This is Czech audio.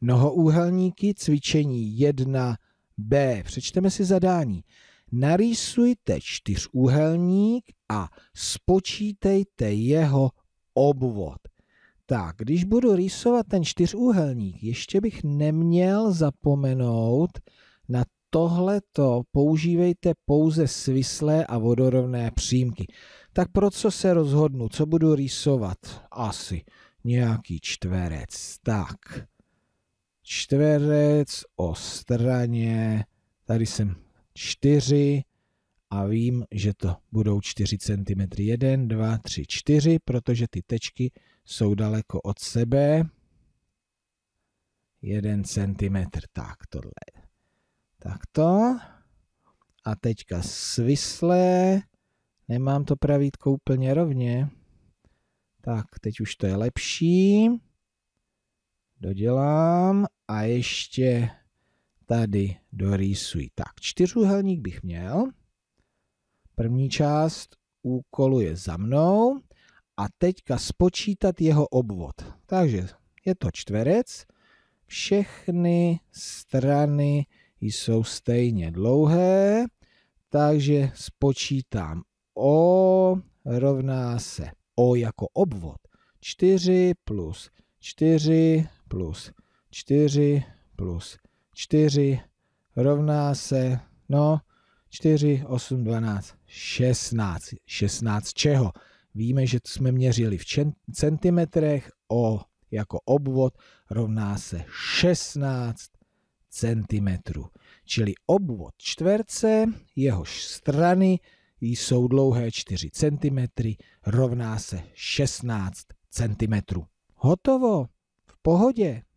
Mnohoúhelníky, cvičení 1b. Přečteme si zadání. Narýsujte čtyřúhelník a spočítejte jeho obvod. Tak, když budu rýsovat ten čtyřúhelník, ještě bych neměl zapomenout na tohleto používejte pouze svislé a vodorovné přímky. Tak pro co se rozhodnu? Co budu rýsovat? Asi nějaký čtverec. Tak čtverec, o straně, tady jsem 4 a vím, že to budou 4 cm. 1, 2, 3, 4, protože ty tečky jsou daleko od sebe. 1 cm, tak tohle. Takto. A teďka svislé. Nemám to pravítko úplně rovně. Tak, teď už to je lepší. Dodělám ještě tady dorýsuji. Tak, čtyřúhelník bych měl. První část úkolu je za mnou a teďka spočítat jeho obvod. Takže je to čtverec, všechny strany jsou stejně dlouhé, takže spočítám O rovná se O jako obvod. 4 plus 4 plus 4 plus 4 rovná se, no, 4, 8, 12, 16. 16 čeho? Víme, že jsme měřili v centimetrech, O jako obvod rovná se 16 centimetrů. Čili obvod čtverce, jehož strany jsou dlouhé 4 cm, rovná se 16 cm. Hotovo, v pohodě.